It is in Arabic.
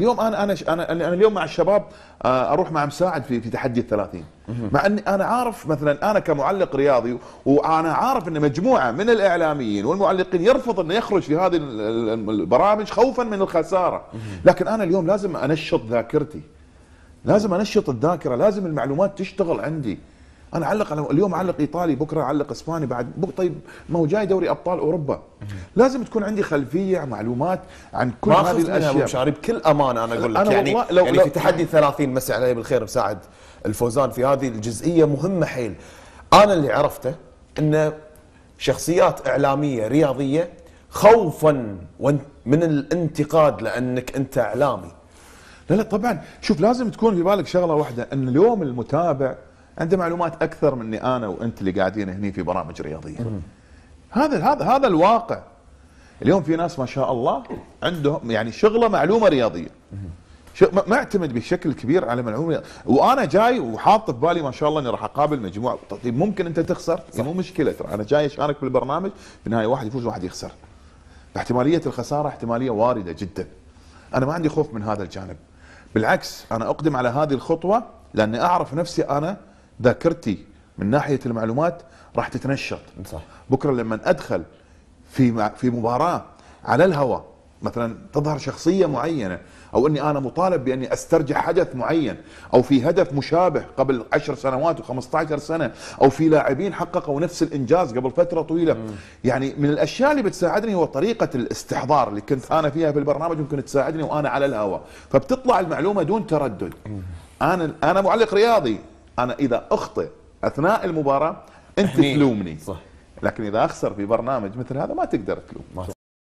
اليوم انا انا انا اليوم مع الشباب آه، اروح مع مساعد في في تحدي ال 30 مع اني انا عارف مثلا انا كمعلق رياضي وانا عارف ان مجموعه من الاعلاميين والمعلقين يرفض انه يخرج في هذه البرامج خوفا من الخساره لكن انا اليوم لازم انشط ذاكرتي لازم انشط الذاكره لازم المعلومات تشتغل عندي انا اعلق على اليوم اعلق ايطالي بكره اعلق اسباني بعد بكرة طيب ما هو جاي دوري ابطال اوروبا لازم تكون عندي خلفيه معلومات عن كل هذه الاشياء شعري بكل امانه انا اقول لك أنا يعني لو يعني لو في تحدي 30 مسي عليه بالخير مساعد الفوزان في هذه الجزئيه مهمه حيل انا اللي عرفته ان شخصيات اعلاميه رياضيه خوفا من الانتقاد لانك انت اعلامي لا لا طبعا شوف لازم تكون في بالك شغله واحده ان اليوم المتابع عنده معلومات اكثر مني انا وانت اللي قاعدين هنا في برامج رياضيه هذا هذا هذا الواقع اليوم في ناس ما شاء الله عندهم يعني شغله معلومه رياضيه معتمد بشكل كبير على معلومه وانا جاي وحاط في بالي ما شاء الله اني راح اقابل مجموعه طيب ممكن انت تخسر صح. إيه، مو مشكله ترى انا جاي اشارك بالبرنامج في النهايه واحد يفوز واحد يخسر احتماليه الخساره احتماليه وارده جدا انا ما عندي خوف من هذا الجانب بالعكس انا اقدم على هذه الخطوه لاني اعرف نفسي انا ذاكرتي من ناحيه المعلومات راح تتنشط صح بكره لما ادخل في في مباراه على الهواء مثلا تظهر شخصيه معينه او اني انا مطالب باني استرجع حدث معين او في هدف مشابه قبل 10 سنوات و15 سنه او في لاعبين حققوا نفس الانجاز قبل فتره طويله مم. يعني من الاشياء اللي بتساعدني هو طريقه الاستحضار اللي كنت انا فيها في البرنامج ممكن تساعدني وانا على الهواء فبتطلع المعلومه دون تردد مم. انا انا معلق رياضي انا اذا اخطئ اثناء المباراه انت تلومني صح لكن اذا اخسر في برنامج مثل هذا ما تقدر تلوم